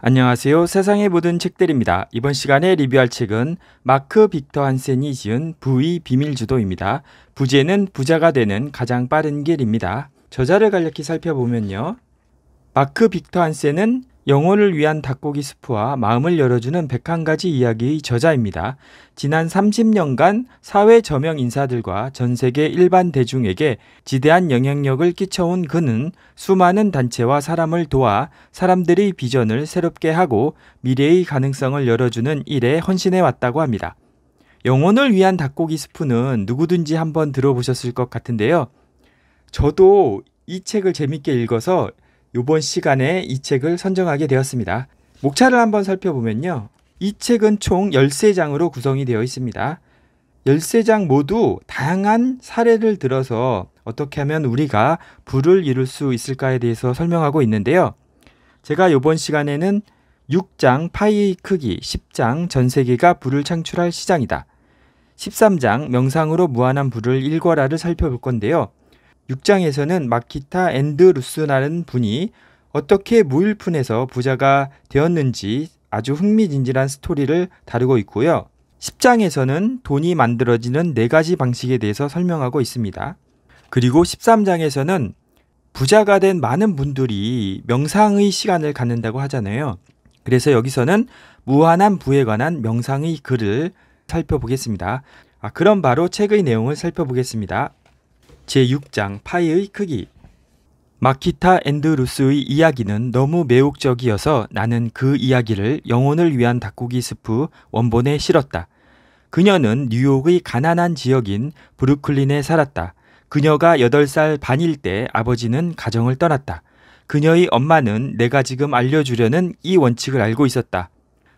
안녕하세요. 세상의 모든 책들입니다. 이번 시간에 리뷰할 책은 마크 빅터 한센이 지은 부의 비밀주도입니다. 부제는 부자가 되는 가장 빠른 길입니다. 저자를 간략히 살펴보면요. 마크 빅터 한센은 영혼을 위한 닭고기 스프와 마음을 열어주는 101가지 이야기의 저자입니다. 지난 30년간 사회 저명 인사들과 전 세계 일반 대중에게 지대한 영향력을 끼쳐온 그는 수많은 단체와 사람을 도와 사람들의 비전을 새롭게 하고 미래의 가능성을 열어주는 일에 헌신해 왔다고 합니다. 영혼을 위한 닭고기 스프는 누구든지 한번 들어보셨을 것 같은데요. 저도 이 책을 재밌게 읽어서 이번 시간에 이 책을 선정하게 되었습니다. 목차를 한번 살펴보면요. 이 책은 총 13장으로 구성이 되어 있습니다. 13장 모두 다양한 사례를 들어서 어떻게 하면 우리가 불을 이룰 수 있을까에 대해서 설명하고 있는데요. 제가 이번 시간에는 6장 파이 크기, 10장 전 세계가 불을 창출할 시장이다. 13장 명상으로 무한한 불을 일괄화를 살펴볼 건데요. 6장에서는 마키타 앤드루스라는 분이 어떻게 무일푼에서 부자가 되었는지 아주 흥미진진한 스토리를 다루고 있고요. 10장에서는 돈이 만들어지는 네 가지 방식에 대해서 설명하고 있습니다. 그리고 13장에서는 부자가 된 많은 분들이 명상의 시간을 갖는다고 하잖아요. 그래서 여기서는 무한한 부에 관한 명상의 글을 살펴보겠습니다. 아, 그럼 바로 책의 내용을 살펴보겠습니다. 제6장 파이의 크기 마키타 앤드루스의 이야기는 너무 매혹적이어서 나는 그 이야기를 영혼을 위한 닭고기 스프 원본에 실었다. 그녀는 뉴욕의 가난한 지역인 브루클린에 살았다. 그녀가 8살 반일 때 아버지는 가정을 떠났다. 그녀의 엄마는 내가 지금 알려주려는 이 원칙을 알고 있었다.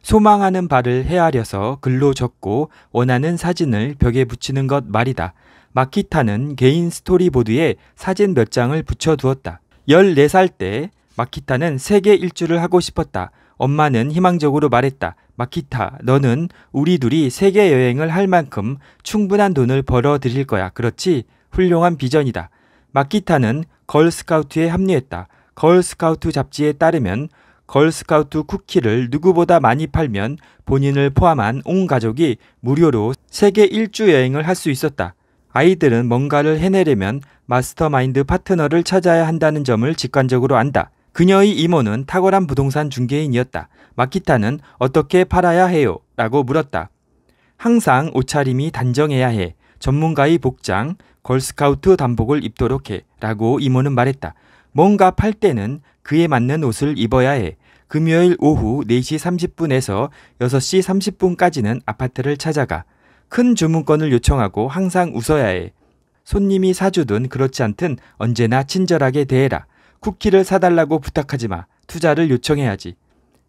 소망하는 바를 헤아려서 글로 적고 원하는 사진을 벽에 붙이는 것 말이다. 마키타는 개인 스토리보드에 사진 몇 장을 붙여두었다. 14살 때 마키타는 세계 일주를 하고 싶었다. 엄마는 희망적으로 말했다. 마키타, 너는 우리 둘이 세계 여행을 할 만큼 충분한 돈을 벌어 들일 거야. 그렇지? 훌륭한 비전이다. 마키타는 걸스카우트에 합류했다. 걸스카우트 잡지에 따르면 걸스카우트 쿠키를 누구보다 많이 팔면 본인을 포함한 온 가족이 무료로 세계 일주 여행을 할 수 있었다. 아이들은 뭔가를 해내려면 마스터마인드 파트너를 찾아야 한다는 점을 직관적으로 안다. 그녀의 이모는 탁월한 부동산 중개인이었다. 마키타는 어떻게 팔아야 해요? 라고 물었다. 항상 옷차림이 단정해야 해. 전문가의 복장, 걸스카우트 단복을 입도록 해. 라고 이모는 말했다. 뭔가 팔 때는 그에 맞는 옷을 입어야 해. 금요일 오후 4시 30분에서 6시 30분까지는 아파트를 찾아가. 큰 주문권을 요청하고 항상 웃어야 해. 손님이 사주든 그렇지 않든 언제나 친절하게 대해라. 쿠키를 사달라고 부탁하지 마. 투자를 요청해야지.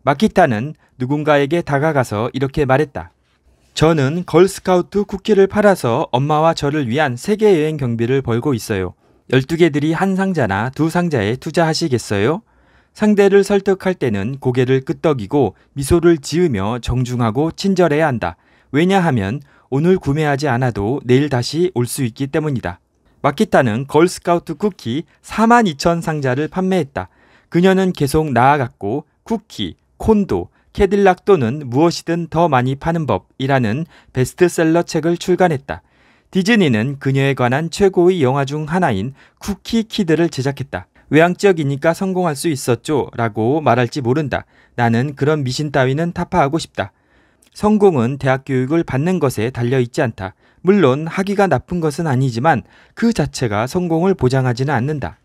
마키타는 누군가에게 다가가서 이렇게 말했다. 저는 걸스카우트 쿠키를 팔아서 엄마와 저를 위한 세계여행 경비를 벌고 있어요. 12개들이 한 상자나 두 상자에 투자하시겠어요? 상대를 설득할 때는 고개를 끄덕이고 미소를 지으며 정중하고 친절해야 한다. 왜냐하면 오늘 구매하지 않아도 내일 다시 올 수 있기 때문이다. 마키타는 걸스카우트 쿠키 42,000 상자를 판매했다. 그녀는 계속 나아갔고 쿠키, 콘도, 캐딜락 또는 무엇이든 더 많이 파는 법이라는 베스트셀러 책을 출간했다. 디즈니는 그녀에 관한 최고의 영화 중 하나인 쿠키 키드를 제작했다. 외향적이니까 성공할 수 있었죠 라고 말할지 모른다. 나는 그런 미신 따위는 타파하고 싶다. 성공은 대학 교육을 받는 것에 달려 있지 않다. 물론 학위가 나쁜 것은 아니지만 그 자체가 성공을 보장하지는 않는다.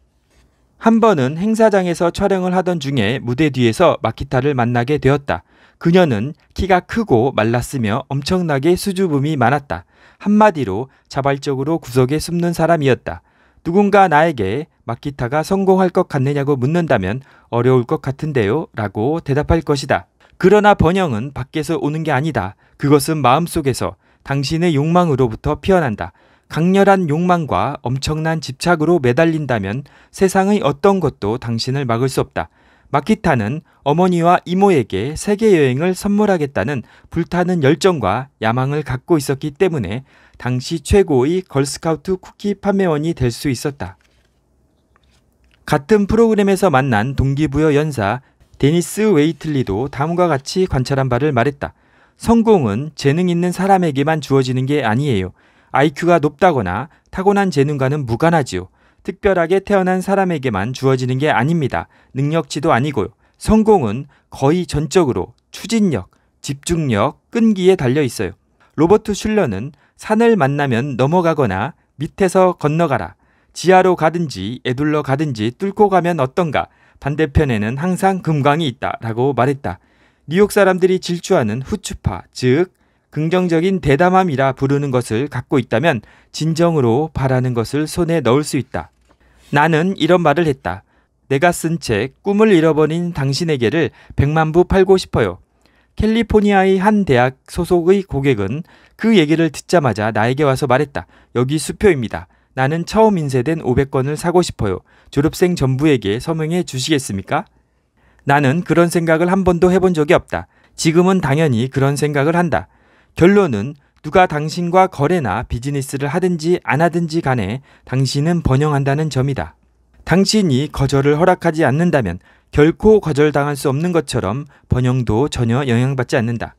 한 번은 행사장에서 촬영을 하던 중에 무대 뒤에서 마키타를 만나게 되었다. 그녀는 키가 크고 말랐으며 엄청나게 수줍음이 많았다. 한마디로 자발적으로 구석에 숨는 사람이었다. 누군가 나에게 마키타가 성공할 것 같느냐고 묻는다면 어려울 것 같은데요 라고 대답할 것이다. 그러나 번영은 밖에서 오는 게 아니다. 그것은 마음속에서 당신의 욕망으로부터 피어난다. 강렬한 욕망과 엄청난 집착으로 매달린다면 세상의 어떤 것도 당신을 막을 수 없다. 마키타는 어머니와 이모에게 세계 여행을 선물하겠다는 불타는 열정과 야망을 갖고 있었기 때문에 당시 최고의 걸스카우트 쿠키 판매원이 될 수 있었다. 같은 프로그램에서 만난 동기부여 연사 데니스 웨이틀리도 다음과 같이 관찰한 바를 말했다. 성공은 재능 있는 사람에게만 주어지는 게 아니에요. IQ가 높다거나 타고난 재능과는 무관하지요. 특별하게 태어난 사람에게만 주어지는 게 아닙니다. 능력치도 아니고요. 성공은 거의 전적으로 추진력, 집중력, 끈기에 달려 있어요. 로버트 슐러는 산을 만나면 넘어가거나 밑에서 건너가라. 지하로 가든지 에둘러 가든지 뚫고 가면 어떤가 반대편에는 항상 금광이 있다라고 말했다. 뉴욕 사람들이 질주하는 후추파, 즉 긍정적인 대담함이라 부르는 것을 갖고 있다면 진정으로 바라는 것을 손에 넣을 수 있다. 나는 이런 말을 했다. 내가 쓴 책 꿈을 잃어버린 당신에게를 100만 부 팔고 싶어요. 캘리포니아의 한 대학 소속의 고객은 그 얘기를 듣자마자 나에게 와서 말했다. 여기 수표입니다. 나는 처음 인쇄된 500권을 사고 싶어요. 졸업생 전부에게 서명해 주시겠습니까? 나는 그런 생각을 한 번도 해본 적이 없다. 지금은 당연히 그런 생각을 한다. 결론은 누가 당신과 거래나 비즈니스를 하든지 안 하든지 간에 당신은 번영한다는 점이다. 당신이 거절을 허락하지 않는다면 결코 거절당할 수 없는 것처럼 번영도 전혀 영향받지 않는다.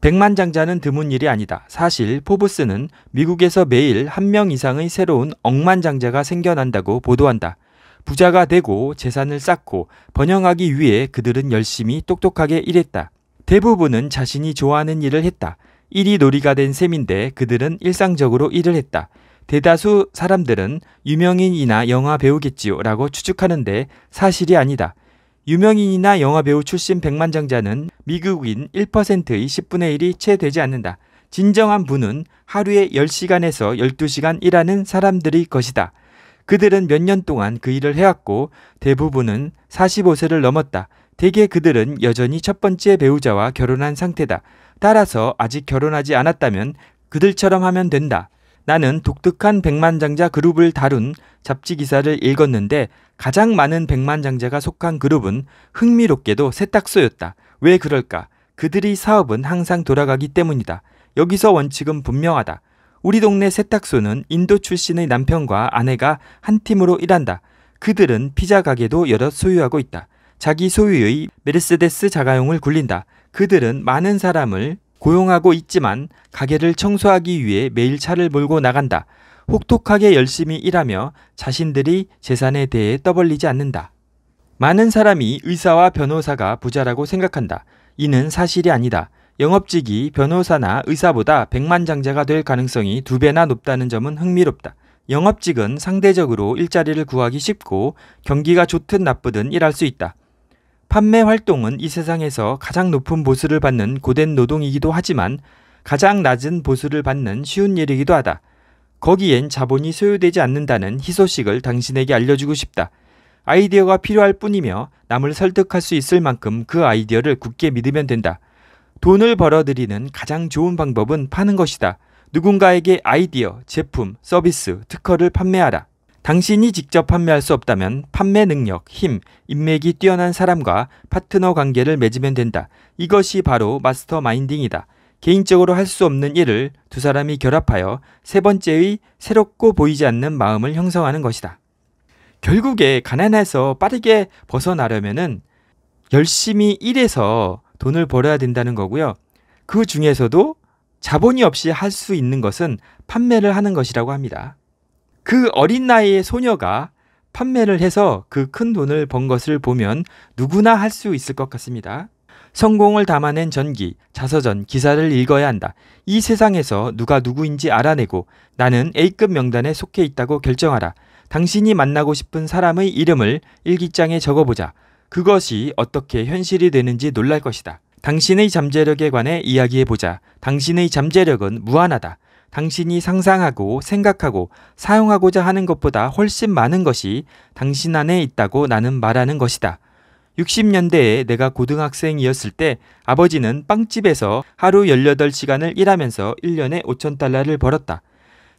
백만장자는 드문 일이 아니다. 사실 포브스는 미국에서 매일 한 명 이상의 새로운 억만장자가 생겨난다고 보도한다. 부자가 되고 재산을 쌓고 번영하기 위해 그들은 열심히 똑똑하게 일했다. 대부분은 자신이 좋아하는 일을 했다. 일이 놀이가 된 셈인데 그들은 일상적으로 일을 했다. 대다수 사람들은 유명인이나 영화 배우겠지요 라고 추측하는데 사실이 아니다. 유명인이나 영화배우 출신 백만장자는 미국인 1%의 10분의 1이 채 되지 않는다. 진정한 분은 하루에 10시간에서 12시간 일하는 사람들의 것이다. 그들은 몇 년 동안 그 일을 해왔고 대부분은 45세를 넘었다. 대개 그들은 여전히 첫 번째 배우자와 결혼한 상태다. 따라서 아직 결혼하지 않았다면 그들처럼 하면 된다. 나는 독특한 백만장자 그룹을 다룬 잡지 기사를 읽었는데 가장 많은 백만장자가 속한 그룹은 흥미롭게도 세탁소였다. 왜 그럴까? 그들의 사업은 항상 돌아가기 때문이다. 여기서 원칙은 분명하다. 우리 동네 세탁소는 인도 출신의 남편과 아내가 한 팀으로 일한다. 그들은 피자 가게도 여럿 소유하고 있다. 자기 소유의 메르세데스 자가용을 굴린다. 그들은 많은 사람을 고용하고 있지만 가게를 청소하기 위해 매일 차를 몰고 나간다. 혹독하게 열심히 일하며 자신들이 재산에 대해 떠벌리지 않는다. 많은 사람이 의사와 변호사가 부자라고 생각한다. 이는 사실이 아니다. 영업직이 변호사나 의사보다 백만장자가 될 가능성이 두 배나 높다는 점은 흥미롭다. 영업직은 상대적으로 일자리를 구하기 쉽고 경기가 좋든 나쁘든 일할 수 있다. 판매 활동은 이 세상에서 가장 높은 보수를 받는 고된 노동이기도 하지만 가장 낮은 보수를 받는 쉬운 일이기도 하다. 거기엔 자본이 소요되지 않는다는 희소식을 당신에게 알려주고 싶다. 아이디어가 필요할 뿐이며 남을 설득할 수 있을 만큼 그 아이디어를 굳게 믿으면 된다. 돈을 벌어들이는 가장 좋은 방법은 파는 것이다. 누군가에게 아이디어, 제품, 서비스, 특허를 판매하라. 당신이 직접 판매할 수 없다면 판매 능력, 힘, 인맥이 뛰어난 사람과 파트너 관계를 맺으면 된다. 이것이 바로 마스터 마인딩이다. 개인적으로 할 수 없는 일을 두 사람이 결합하여 세 번째의 새롭고 보이지 않는 마음을 형성하는 것이다. 결국에 가난해서 빠르게 벗어나려면은 열심히 일해서 돈을 벌어야 된다는 거고요. 그 중에서도 자본이 없이 할 수 있는 것은 판매를 하는 것이라고 합니다. 그 어린 나이의 소녀가 판매를 해서 그 큰 돈을 번 것을 보면 누구나 할 수 있을 것 같습니다. 성공을 담아낸 전기, 자서전, 기사를 읽어야 한다. 이 세상에서 누가 누구인지 알아내고 나는 A급 명단에 속해 있다고 결정하라. 당신이 만나고 싶은 사람의 이름을 일기장에 적어보자. 그것이 어떻게 현실이 되는지 놀랄 것이다. 당신의 잠재력에 관해 이야기해보자. 당신의 잠재력은 무한하다. 당신이 상상하고 생각하고 사용하고자 하는 것보다 훨씬 많은 것이 당신 안에 있다고 나는 말하는 것이다. 60년대에 내가 고등학생이었을 때 아버지는 빵집에서 하루 18시간을 일하면서 1년에 5천달러를 벌었다.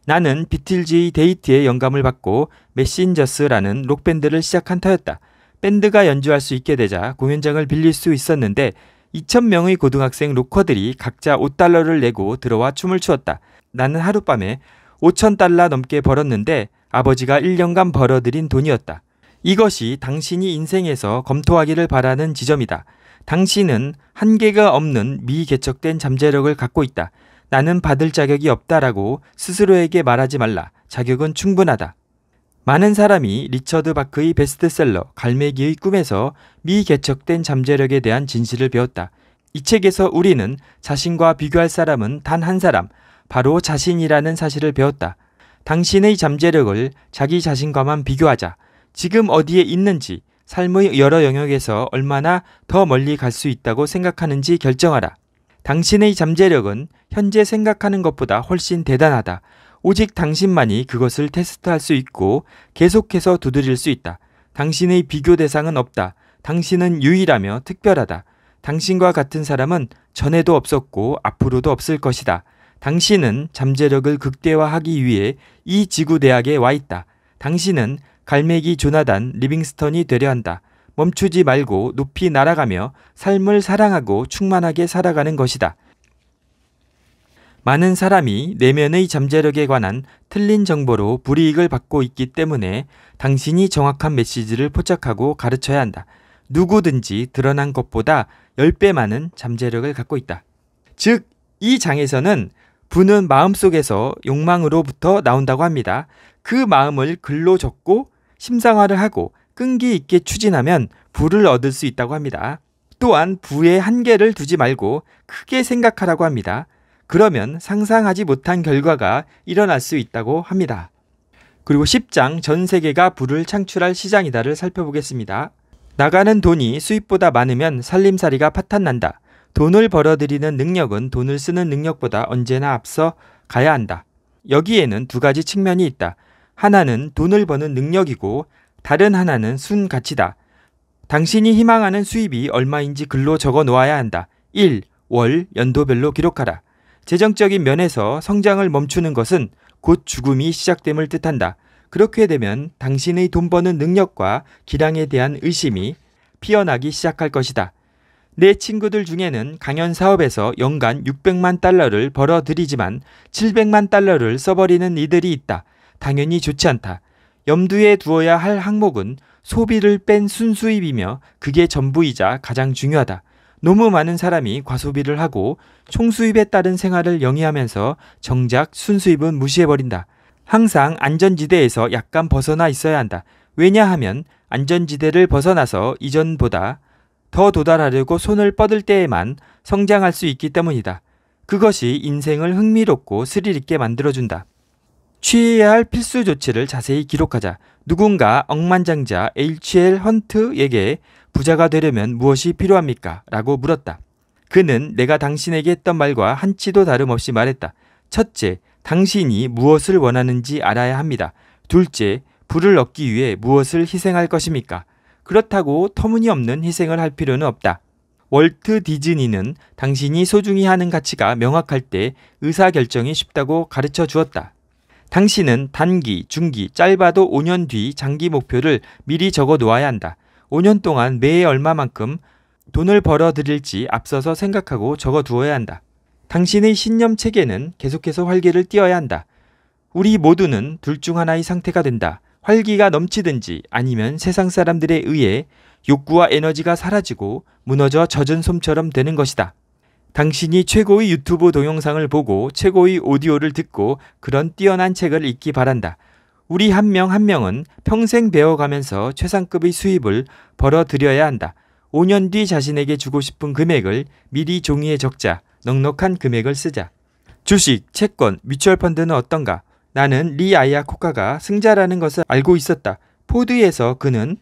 나는 비틀즈의 데이트에 영감을 받고 메신저스라는 록밴드를 시작한 터였다. 밴드가 연주할 수 있게 되자 공연장을 빌릴 수 있었는데 2천명의 고등학생 로커들이 각자 5달러를 내고 들어와 춤을 추었다. 나는 하룻밤에 5천 달러 넘게 벌었는데 아버지가 1년간 벌어들인 돈이었다. 이것이 당신이 인생에서 검토하기를 바라는 지점이다. 당신은 한계가 없는 미개척된 잠재력을 갖고 있다. 나는 받을 자격이 없다라고 스스로에게 말하지 말라. 자격은 충분하다. 많은 사람이 리처드 바크의 베스트셀러 갈매기의 꿈에서 미개척된 잠재력에 대한 진실을 배웠다. 이 책에서 우리는 자신과 비교할 사람은 단 한 사람, 바로 자신이라는 사실을 배웠다. 당신의 잠재력을 자기 자신과만 비교하자. 지금 어디에 있는지, 삶의 여러 영역에서 얼마나 더 멀리 갈 수 있다고 생각하는지 결정하라. 당신의 잠재력은 현재 생각하는 것보다 훨씬 대단하다. 오직 당신만이 그것을 테스트할 수 있고 계속해서 두드릴 수 있다. 당신의 비교 대상은 없다. 당신은 유일하며 특별하다. 당신과 같은 사람은 전에도 없었고 앞으로도 없을 것이다. 당신은 잠재력을 극대화하기 위해 이 지구 대학에 와 있다. 당신은 갈매기 조나단 리빙스턴이 되려 한다. 멈추지 말고 높이 날아가며 삶을 사랑하고 충만하게 살아가는 것이다. 많은 사람이 내면의 잠재력에 관한 틀린 정보로 불이익을 받고 있기 때문에 당신이 정확한 메시지를 포착하고 가르쳐야 한다. 누구든지 드러난 것보다 10배 많은 잠재력을 갖고 있다. 즉, 이 장에서는 부는 마음속에서 욕망으로부터 나온다고 합니다. 그 마음을 글로 적고 심상화를 하고 끈기 있게 추진하면 부를 얻을 수 있다고 합니다. 또한 부의 한계를 두지 말고 크게 생각하라고 합니다. 그러면 상상하지 못한 결과가 일어날 수 있다고 합니다. 그리고 10장 전 세계가 부를 창출할 시장이다를 살펴보겠습니다. 나가는 돈이 수입보다 많으면 살림살이가 파탄난다. 돈을 벌어들이는 능력은 돈을 쓰는 능력보다 언제나 앞서 가야 한다. 여기에는 두 가지 측면이 있다. 하나는 돈을 버는 능력이고 다른 하나는 순가치다. 당신이 희망하는 수입이 얼마인지 글로 적어 놓아야 한다. 1. 월, 연도별로 기록하라. 재정적인 면에서 성장을 멈추는 것은 곧 죽음이 시작됨을 뜻한다. 그렇게 되면 당신의 돈 버는 능력과 기량에 대한 의심이 피어나기 시작할 것이다. 내 친구들 중에는 강연 사업에서 연간 600만 달러를 벌어들이지만 700만 달러를 써버리는 이들이 있다. 당연히 좋지 않다. 염두에 두어야 할 항목은 소비를 뺀 순수입이며 그게 전부이자 가장 중요하다. 너무 많은 사람이 과소비를 하고 총수입에 따른 생활을 영위하면서 정작 순수입은 무시해버린다. 항상 안전지대에서 약간 벗어나 있어야 한다. 왜냐하면 안전지대를 벗어나서 이전보다 더 도달하려고 손을 뻗을 때에만 성장할 수 있기 때문이다. 그것이 인생을 흥미롭고 스릴 있게 만들어준다. 취해야 할 필수 조치를 자세히 기록하자. 누군가 억만장자 H.L. 헌트에게 부자가 되려면 무엇이 필요합니까? 라고 물었다. 그는 내가 당신에게 했던 말과 한치도 다름없이 말했다. 첫째, 당신이 무엇을 원하는지 알아야 합니다. 둘째, 부를 얻기 위해 무엇을 희생할 것입니까? 그렇다고 터무니없는 희생을 할 필요는 없다. 월트 디즈니는 당신이 소중히 하는 가치가 명확할 때 의사결정이 쉽다고 가르쳐 주었다. 당신은 단기, 중기, 짧아도 5년 뒤 장기 목표를 미리 적어 놓아야 한다. 5년 동안 매해 얼마만큼 돈을 벌어 들일지 앞서서 생각하고 적어 두어야 한다. 당신의 신념 체계는 계속해서 활기를 띄어야 한다. 우리 모두는 둘 중 하나의 상태가 된다. 활기가 넘치든지 아니면 세상 사람들에 의해 욕구와 에너지가 사라지고 무너져 젖은 솜처럼 되는 것이다. 당신이 최고의 유튜브 동영상을 보고 최고의 오디오를 듣고 그런 뛰어난 책을 읽기 바란다. 우리 한 명한 한 명은 평생 배워가면서 최상급의 수입을 벌어들여야 한다. 5년 뒤 자신에게 주고 싶은 금액을 미리 종이에 적자, 넉넉한 금액을 쓰자. 주식, 채권, 미추얼 펀드는 어떤가? 나는 리 아이아코카가 승자라는 것을 알고 있었다. 포드에서 그는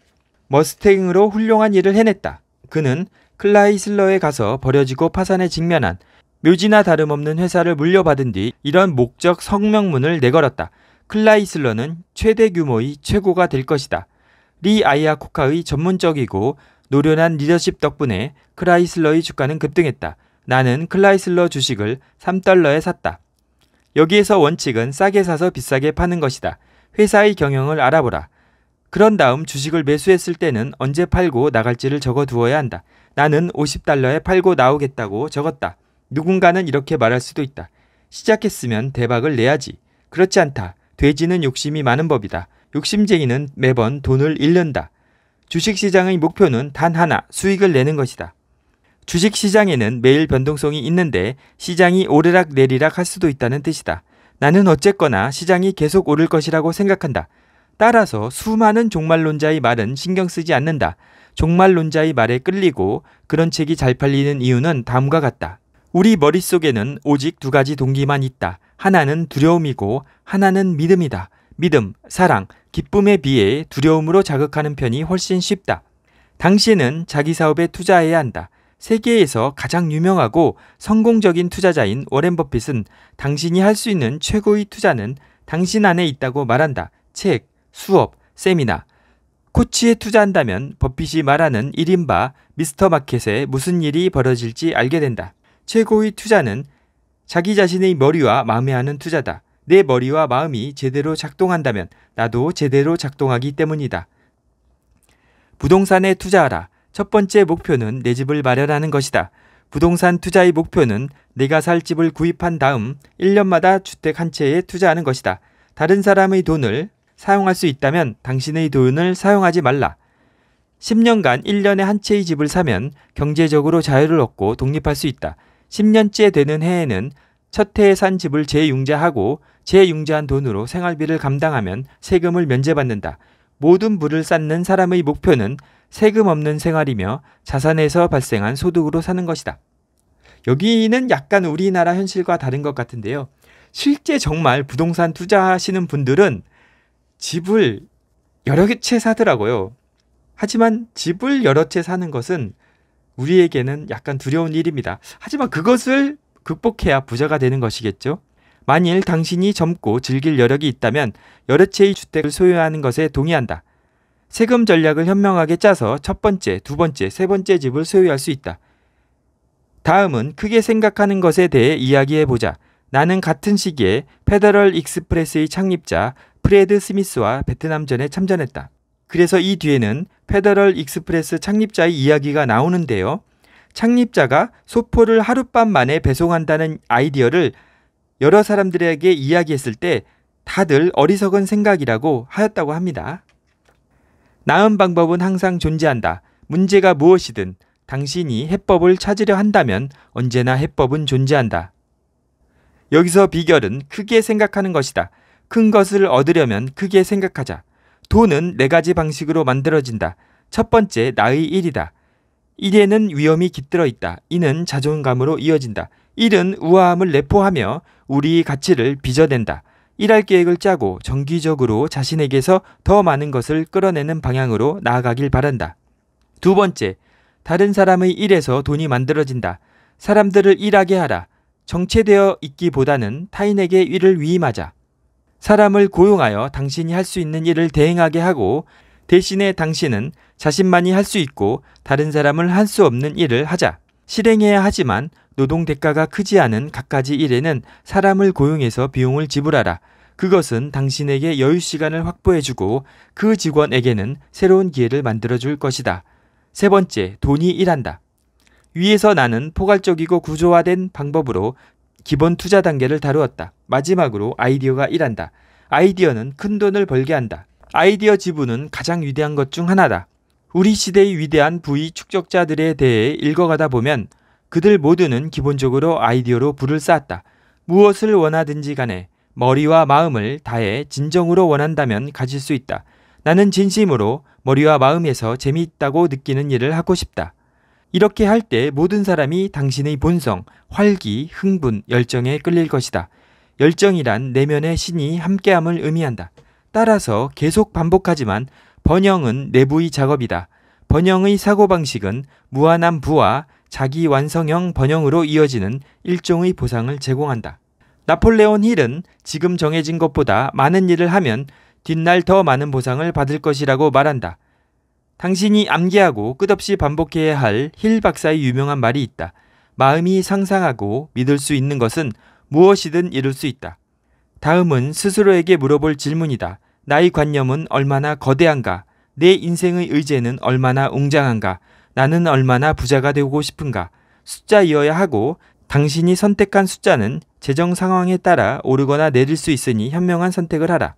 머스탱으로 훌륭한 일을 해냈다. 그는 클라이슬러에 가서 버려지고 파산에 직면한 묘지나 다름없는 회사를 물려받은 뒤 이런 목적 성명문을 내걸었다. 클라이슬러는 최대 규모의 최고가 될 것이다. 리 아이아코카의 전문적이고 노련한 리더십 덕분에 클라이슬러의 주가는 급등했다. 나는 클라이슬러 주식을 3달러에 샀다. 여기에서 원칙은 싸게 사서 비싸게 파는 것이다. 회사의 경영을 알아보라. 그런 다음 주식을 매수했을 때는 언제 팔고 나갈지를 적어두어야 한다. 나는 50달러에 팔고 나오겠다고 적었다. 누군가는 이렇게 말할 수도 있다. 시작했으면 대박을 내야지. 그렇지 않다. 돼지는 욕심이 많은 법이다. 욕심쟁이는 매번 돈을 잃는다. 주식시장의 목표는 단 하나, 수익을 내는 것이다. 주식 시장에는 매일 변동성이 있는데 시장이 오르락 내리락 할 수도 있다는 뜻이다. 나는 어쨌거나 시장이 계속 오를 것이라고 생각한다. 따라서 수많은 종말론자의 말은 신경 쓰지 않는다. 종말론자의 말에 끌리고 그런 책이 잘 팔리는 이유는 다음과 같다. 우리 머릿속에는 오직 두 가지 동기만 있다. 하나는 두려움이고 하나는 믿음이다. 믿음, 사랑, 기쁨에 비해 두려움으로 자극하는 편이 훨씬 쉽다. 당신은 자기 사업에 투자해야 한다. 세계에서 가장 유명하고 성공적인 투자자인 워렌 버핏은 당신이 할 수 있는 최고의 투자는 당신 안에 있다고 말한다. 책, 수업, 세미나. 코치에 투자한다면 버핏이 말하는 1인바 미스터 마켓에 무슨 일이 벌어질지 알게 된다. 최고의 투자는 자기 자신의 머리와 마음에 하는 투자다. 내 머리와 마음이 제대로 작동한다면 나도 제대로 작동하기 때문이다. 부동산에 투자하라. 첫 번째 목표는 내 집을 마련하는 것이다. 부동산 투자의 목표는 내가 살 집을 구입한 다음 1년마다 주택 한 채에 투자하는 것이다. 다른 사람의 돈을 사용할 수 있다면 당신의 돈을 사용하지 말라. 10년간 1년에 한 채의 집을 사면 경제적으로 자유를 얻고 독립할 수 있다. 10년째 되는 해에는 첫 해에 산 집을 재융자하고 재융자한 돈으로 생활비를 감당하면 세금을 면제받는다. 모든 부를 쌓는 사람의 목표는 세금 없는 생활이며 자산에서 발생한 소득으로 사는 것이다. 여기는 약간 우리나라 현실과 다른 것 같은데요. 실제 정말 부동산 투자하시는 분들은 집을 여러 개채 사더라고요. 하지만 집을 여러 채 사는 것은 우리에게는 약간 두려운 일입니다. 하지만 그것을 극복해야 부자가 되는 것이겠죠. 만일 당신이 젊고 즐길 여력이 있다면 여러 채의 주택을 소유하는 것에 동의한다. 세금 전략을 현명하게 짜서 첫 번째, 두 번째, 세 번째 집을 소유할 수 있다. 다음은 크게 생각하는 것에 대해 이야기해 보자. 나는 같은 시기에 페더럴 익스프레스의 창립자 프레드 스미스와 베트남전에 참전했다. 그래서 이 뒤에는 페더럴 익스프레스 창립자의 이야기가 나오는데요. 창립자가 소포를 하룻밤 만에 배송한다는 아이디어를 여러 사람들에게 이야기했을 때 다들 어리석은 생각이라고 하였다고 합니다. 나은 방법은 항상 존재한다. 문제가 무엇이든 당신이 해법을 찾으려 한다면 언제나 해법은 존재한다. 여기서 비결은 크게 생각하는 것이다. 큰 것을 얻으려면 크게 생각하자. 돈은 네 가지 방식으로 만들어진다. 첫 번째, 나의 일이다. 일에는 위험이 깃들어 있다. 이는 자존감으로 이어진다. 일은 우아함을 내포하며 우리 가치를 빚어낸다. 일할 계획을 짜고 정기적으로 자신에게서 더 많은 것을 끌어내는 방향으로 나아가길 바란다. 두 번째, 다른 사람의 일에서 돈이 만들어진다. 사람들을 일하게 하라. 정체되어 있기보다는 타인에게 일을 위임하자. 사람을 고용하여 당신이 할 수 있는 일을 대행하게 하고 대신에 당신은 자신만이 할 수 있고 다른 사람을 할 수 없는 일을 하자. 실행해야 하지만 노동 대가가 크지 않은 갖가지 일에는 사람을 고용해서 비용을 지불하라. 그것은 당신에게 여유 시간을 확보해주고 그 직원에게는 새로운 기회를 만들어줄 것이다. 세 번째, 돈이 일한다. 위에서 나는 포괄적이고 구조화된 방법으로 기본 투자 단계를 다루었다. 마지막으로 아이디어가 일한다. 아이디어는 큰 돈을 벌게 한다. 아이디어 지분은 가장 위대한 것 중 하나다. 우리 시대의 위대한 부의 축적자들에 대해 읽어가다 보면 그들 모두는 기본적으로 아이디어로 불을 쌓았다. 무엇을 원하든지 간에 머리와 마음을 다해 진정으로 원한다면 가질 수 있다. 나는 진심으로 머리와 마음에서 재미있다고 느끼는 일을 하고 싶다. 이렇게 할 때 모든 사람이 당신의 본성, 활기, 흥분, 열정에 끌릴 것이다. 열정이란 내면의 신이 함께함을 의미한다. 따라서 계속 반복하지만 번영은 내부의 작업이다. 번영의 사고방식은 무한한 부와 자기 완성형 번영으로 이어지는 일종의 보상을 제공한다. 나폴레온 힐은 지금 정해진 것보다 많은 일을 하면 뒷날 더 많은 보상을 받을 것이라고 말한다. 당신이 암기하고 끝없이 반복해야 할 힐 박사의 유명한 말이 있다. 마음이 상상하고 믿을 수 있는 것은 무엇이든 이룰 수 있다. 다음은 스스로에게 물어볼 질문이다. 나의 관념은 얼마나 거대한가, 내 인생의 의제는 얼마나 웅장한가, 나는 얼마나 부자가 되고 싶은가, 숫자이어야 하고 당신이 선택한 숫자는 재정 상황에 따라 오르거나 내릴 수 있으니 현명한 선택을 하라.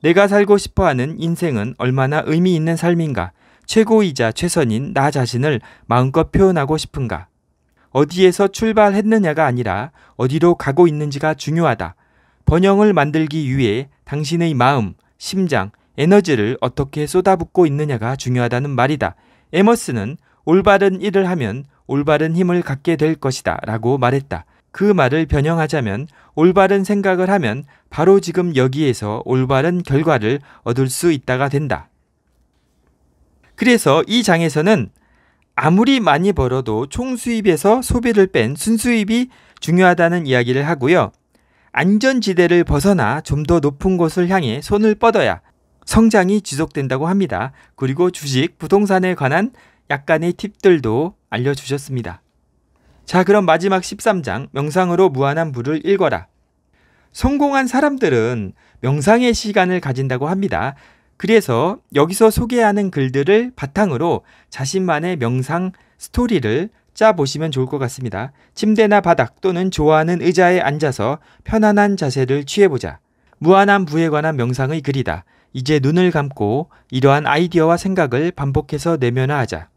내가 살고 싶어 하는 인생은 얼마나 의미 있는 삶인가, 최고이자 최선인 나 자신을 마음껏 표현하고 싶은가. 어디에서 출발했느냐가 아니라 어디로 가고 있는지가 중요하다. 번영을 만들기 위해 당신의 마음, 심장, 에너지를 어떻게 쏟아붓고 있느냐가 중요하다는 말이다. 에머스는 올바른 일을 하면 올바른 힘을 갖게 될 것이다 라고 말했다. 그 말을 변형하자면 올바른 생각을 하면 바로 지금 여기에서 올바른 결과를 얻을 수 있다가 된다. 그래서 이 장에서는 아무리 많이 벌어도 총수입에서 소비를 뺀 순수입이 중요하다는 이야기를 하고요. 안전지대를 벗어나 좀 더 높은 곳을 향해 손을 뻗어야 성장이 지속된다고 합니다. 그리고 주식, 부동산에 관한 약간의 팁들도 알려주셨습니다. 자, 그럼 마지막 13장, 명상으로 무한한 부를 읽어라. 성공한 사람들은 명상의 시간을 가진다고 합니다. 그래서 여기서 소개하는 글들을 바탕으로 자신만의 명상 스토리를 짜 보시면 좋을 것 같습니다. 침대나 바닥 또는 좋아하는 의자에 앉아서 편안한 자세를 취해보자. 무한한 부에 관한 명상의 글이다. 이제 눈을 감고 이러한 아이디어와 생각을 반복해서 내면화하자.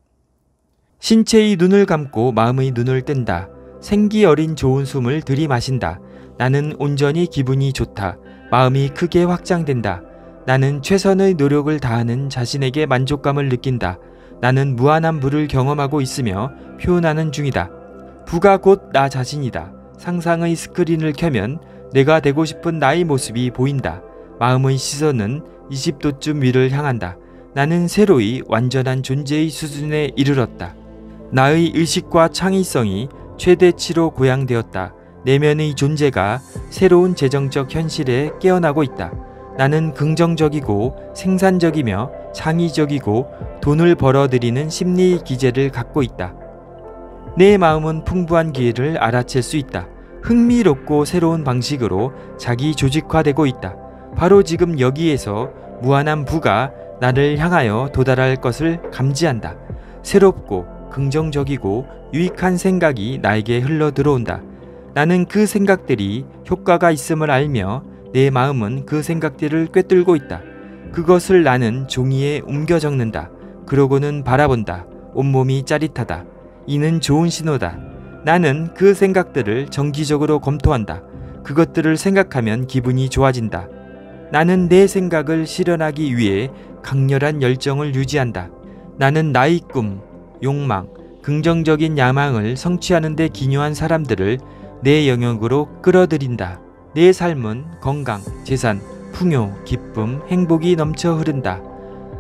신체의 눈을 감고 마음의 눈을 뜬다. 생기 어린 좋은 숨을 들이마신다. 나는 온전히 기분이 좋다. 마음이 크게 확장된다. 나는 최선의 노력을 다하는 자신에게 만족감을 느낀다. 나는 무한한 부를 경험하고 있으며 표현하는 중이다. 부가 곧 나 자신이다. 상상의 스크린을 켜면 내가 되고 싶은 나의 모습이 보인다. 마음의 시선은 20도쯤 위를 향한다. 나는 새로이 완전한 존재의 수준에 이르렀다. 나의 의식과 창의성이 최대치로 고양되었다. 내면의 존재가 새로운 재정적 현실에 깨어나고 있다. 나는 긍정적이고 생산적이며 창의적이고 돈을 벌어들이는 심리 기재를 갖고 있다. 내 마음은 풍부한 기회를 알아챌 수 있다. 흥미롭고 새로운 방식으로 자기 조직화되고 있다. 바로 지금 여기에서 무한한 부가 나를 향하여 도달할 것을 감지한다. 새롭고 긍정적이고 유익한 생각이 나에게 흘러 들어온다. 나는 그 생각들이 효과가 있음을 알며 내 마음은 그 생각들을 꿰뚫고 있다. 그것을 나는 종이에 옮겨 적는다. 그러고는 바라본다. 온몸이 짜릿하다. 이는 좋은 신호다. 나는 그 생각들을 정기적으로 검토한다. 그것들을 생각하면 기분이 좋아진다. 나는 내 생각을 실현하기 위해 강렬한 열정을 유지한다. 나는 나의 꿈, 욕망, 긍정적인 야망을 성취하는 데 기여한 사람들을 내 영역으로 끌어들인다. 내 삶은 건강, 재산, 풍요, 기쁨, 행복이 넘쳐 흐른다.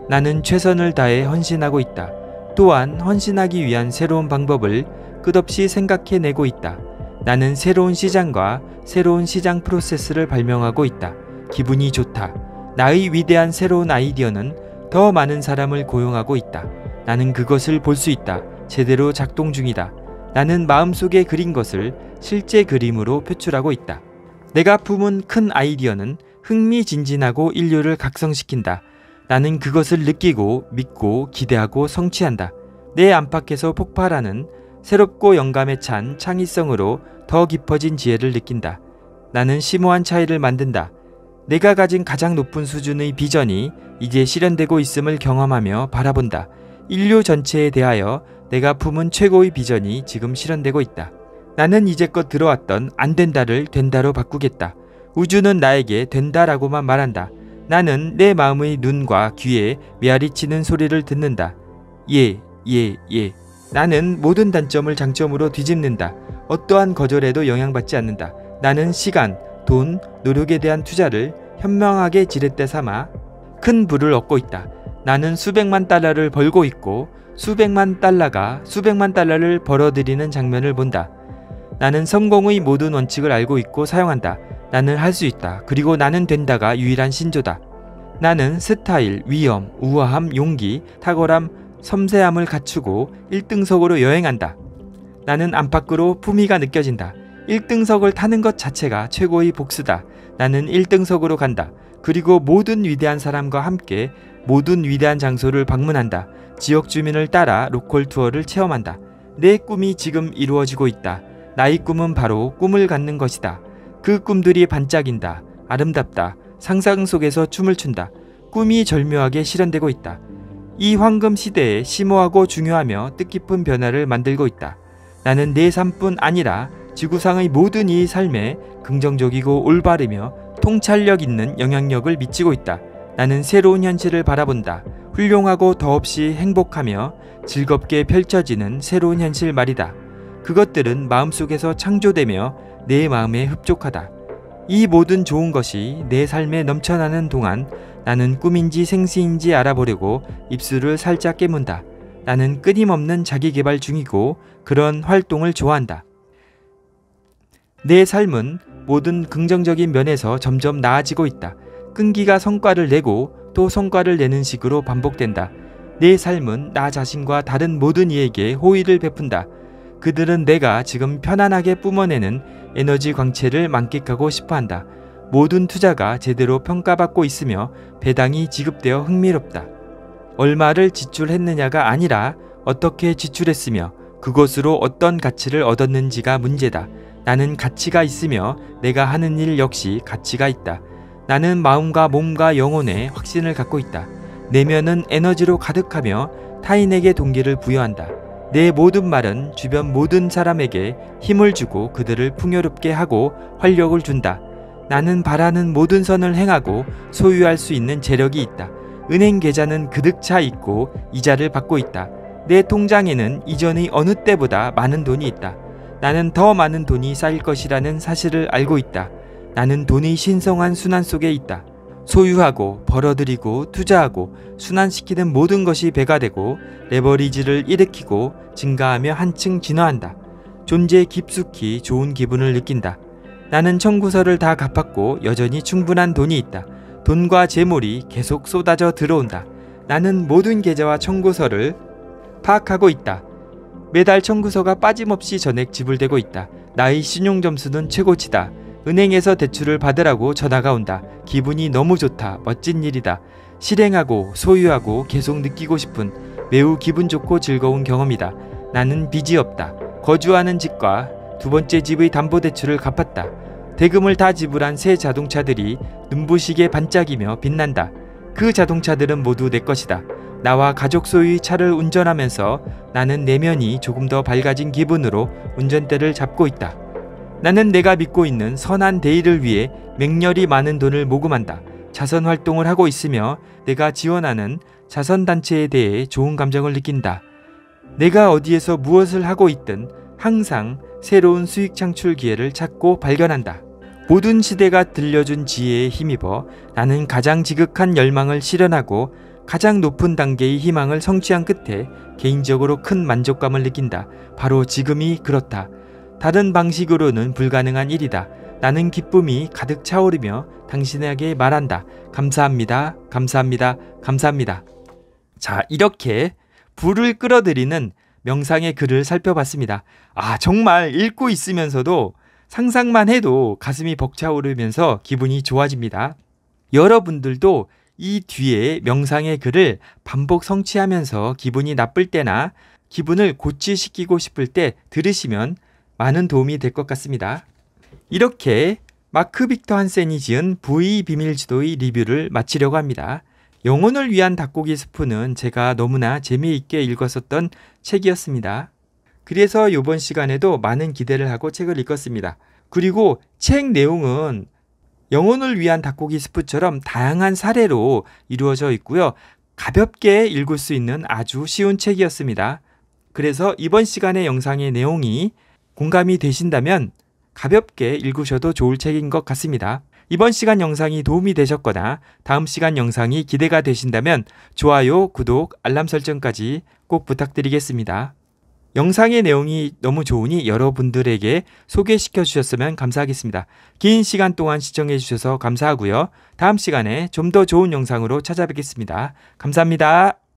나는 최선을 다해 헌신하고 있다. 또한 헌신하기 위한 새로운 방법을 끝없이 생각해내고 있다. 나는 새로운 시장과 새로운 시장 프로세스를 발명하고 있다. 기분이 좋다. 나의 위대한 새로운 아이디어는 더 많은 사람을 고용하고 있다. 나는 그것을 볼 수 있다. 제대로 작동 중이다. 나는 마음속에 그린 것을 실제 그림으로 표출하고 있다. 내가 품은 큰 아이디어는 흥미진진하고 인류를 각성시킨다. 나는 그것을 느끼고 믿고 기대하고 성취한다. 내 안팎에서 폭발하는 새롭고 영감에 찬 창의성으로 더 깊어진 지혜를 느낀다. 나는 심오한 차이를 만든다. 내가 가진 가장 높은 수준의 비전이 이제 실현되고 있음을 경험하며 바라본다. 인류 전체에 대하여 내가 품은 최고의 비전이 지금 실현되고 있다. 나는 이제껏 들어왔던 안 된다를 된다로 바꾸겠다. 우주는 나에게 된다라고만 말한다. 나는 내 마음의 눈과 귀에 메아리치는 소리를 듣는다. 예, 예, 예. 나는 모든 단점을 장점으로 뒤집는다. 어떠한 거절에도 영향받지 않는다. 나는 시간, 돈, 노력에 대한 투자를 현명하게 지렛대 삼아 큰 부를 얻고 있다. 나는 수백만 달러를 벌고 있고 수백만 달러가 수백만 달러를 벌어들이는 장면을 본다. 나는 성공의 모든 원칙을 알고 있고 사용한다. 나는 할 수 있다. 그리고 나는 된다가 유일한 신조다. 나는 스타일, 위험, 우아함, 용기, 탁월함, 섬세함을 갖추고 1등석으로 여행한다. 나는 안팎으로 품위가 느껴진다. 1등석을 타는 것 자체가 최고의 복수다. 나는 1등석으로 간다. 그리고 모든 위대한 사람과 함께 모든 위대한 장소를 방문한다. 지역 주민을 따라 로컬 투어를 체험한다. 내 꿈이 지금 이루어지고 있다. 나의 꿈은 바로 꿈을 갖는 것이다. 그 꿈들이 반짝인다. 아름답다. 상상 속에서 춤을 춘다. 꿈이 절묘하게 실현되고 있다. 이 황금 시대에 심오하고 중요하며 뜻깊은 변화를 만들고 있다. 나는 내 삶뿐 아니라 지구상의 모든 이 삶에 긍정적이고 올바르며 통찰력 있는 영향력을 미치고 있다. 나는 새로운 현실을 바라본다. 훌륭하고 더없이 행복하며 즐겁게 펼쳐지는 새로운 현실 말이다. 그것들은 마음속에서 창조되며 내 마음에 흡족하다. 이 모든 좋은 것이 내 삶에 넘쳐나는 동안 나는 꿈인지 생시인지 알아보려고 입술을 살짝 깨문다. 나는 끊임없는 자기 개발 중이고 그런 활동을 좋아한다. 내 삶은 모든 긍정적인 면에서 점점 나아지고 있다. 끈기가 성과를 내고 또 성과를 내는 식으로 반복된다. 내 삶은 나 자신과 다른 모든 이에게 호의를 베푼다. 그들은 내가 지금 편안하게 뿜어내는 에너지 광채를 만끽하고 싶어 한다. 모든 투자가 제대로 평가받고 있으며 배당이 지급되어 흥미롭다. 얼마를 지출했느냐가 아니라 어떻게 지출했으며 그것으로 어떤 가치를 얻었는지가 문제다. 나는 가치가 있으며 내가 하는 일 역시 가치가 있다. 나는 마음과 몸과 영혼에 확신을 갖고 있다. 내면은 에너지로 가득하며 타인에게 동기를 부여한다. 내 모든 말은 주변 모든 사람에게 힘을 주고 그들을 풍요롭게 하고 활력을 준다. 나는 바라는 모든 선을 행하고 소유할 수 있는 재력이 있다. 은행 계좌는 그득 차 있고 이자를 받고 있다. 내 통장에는 이전의 어느 때보다 많은 돈이 있다. 나는 더 많은 돈이 쌓일 것이라는 사실을 알고 있다. 나는 돈이 신성한 순환 속에 있다. 소유하고 벌어들이고 투자하고 순환시키는 모든 것이 배가 되고 레버리지를 일으키고 증가하며 한층 진화한다. 존재 에 깊숙이 좋은 기분을 느낀다. 나는 청구서를 다 갚았고 여전히 충분한 돈이 있다. 돈과 재물이 계속 쏟아져 들어온다. 나는 모든 계좌와 청구서를 파악하고 있다. 매달 청구서가 빠짐없이 전액 지불되고 있다. 나의 신용점수는 최고치다. 은행에서 대출을 받으라고 전화가 온다. 기분이 너무 좋다. 멋진 일이다. 실행하고 소유하고 계속 느끼고 싶은 매우 기분 좋고 즐거운 경험이다. 나는 빚이 없다. 거주하는 집과 두 번째 집의 담보대출을 갚았다. 대금을 다 지불한 새 자동차들이 눈부시게 반짝이며 빛난다. 그 자동차들은 모두 내 것이다. 나와 가족 소유의 차를 운전하면서 나는 내면이 조금 더 밝아진 기분으로 운전대를 잡고 있다. 나는 내가 믿고 있는 선한 대의를 위해 맹렬히 많은 돈을 모금한다. 자선 활동을 하고 있으며 내가 지원하는 자선단체에 대해 좋은 감정을 느낀다. 내가 어디에서 무엇을 하고 있든 항상 새로운 수익 창출 기회를 찾고 발견한다. 모든 시대가 들려준 지혜에 힘입어 나는 가장 지극한 열망을 실현하고 가장 높은 단계의 희망을 성취한 끝에 개인적으로 큰 만족감을 느낀다. 바로 지금이 그렇다. 다른 방식으로는 불가능한 일이다. 나는 기쁨이 가득 차오르며 당신에게 말한다. 감사합니다. 감사합니다. 감사합니다. 자, 이렇게 불을 끌어들이는 명상의 글을 살펴봤습니다. 아, 정말 읽고 있으면서도 상상만 해도 가슴이 벅차오르면서 기분이 좋아집니다. 여러분들도 이 뒤에 명상의 글을 반복 성취하면서 기분이 나쁠 때나 기분을 고취시키고 싶을 때 들으시면 많은 도움이 될 것 같습니다. 이렇게 마크 빅터 한센이 지은 V 비밀 지도의 리뷰를 마치려고 합니다. 영혼을 위한 닭고기 스프는 제가 너무나 재미있게 읽었었던 책이었습니다. 그래서 이번 시간에도 많은 기대를 하고 책을 읽었습니다. 그리고 책 내용은 영혼을 위한 닭고기 스프처럼 다양한 사례로 이루어져 있고요. 가볍게 읽을 수 있는 아주 쉬운 책이었습니다. 그래서 이번 시간의 영상의 내용이 공감이 되신다면 가볍게 읽으셔도 좋을 책인 것 같습니다. 이번 시간 영상이 도움이 되셨거나 다음 시간 영상이 기대가 되신다면 좋아요, 구독, 알람 설정까지 꼭 부탁드리겠습니다. 영상의 내용이 너무 좋으니 여러분들에게 소개시켜 주셨으면 감사하겠습니다. 긴 시간 동안 시청해 주셔서 감사하고요. 다음 시간에 좀 더 좋은 영상으로 찾아뵙겠습니다. 감사합니다.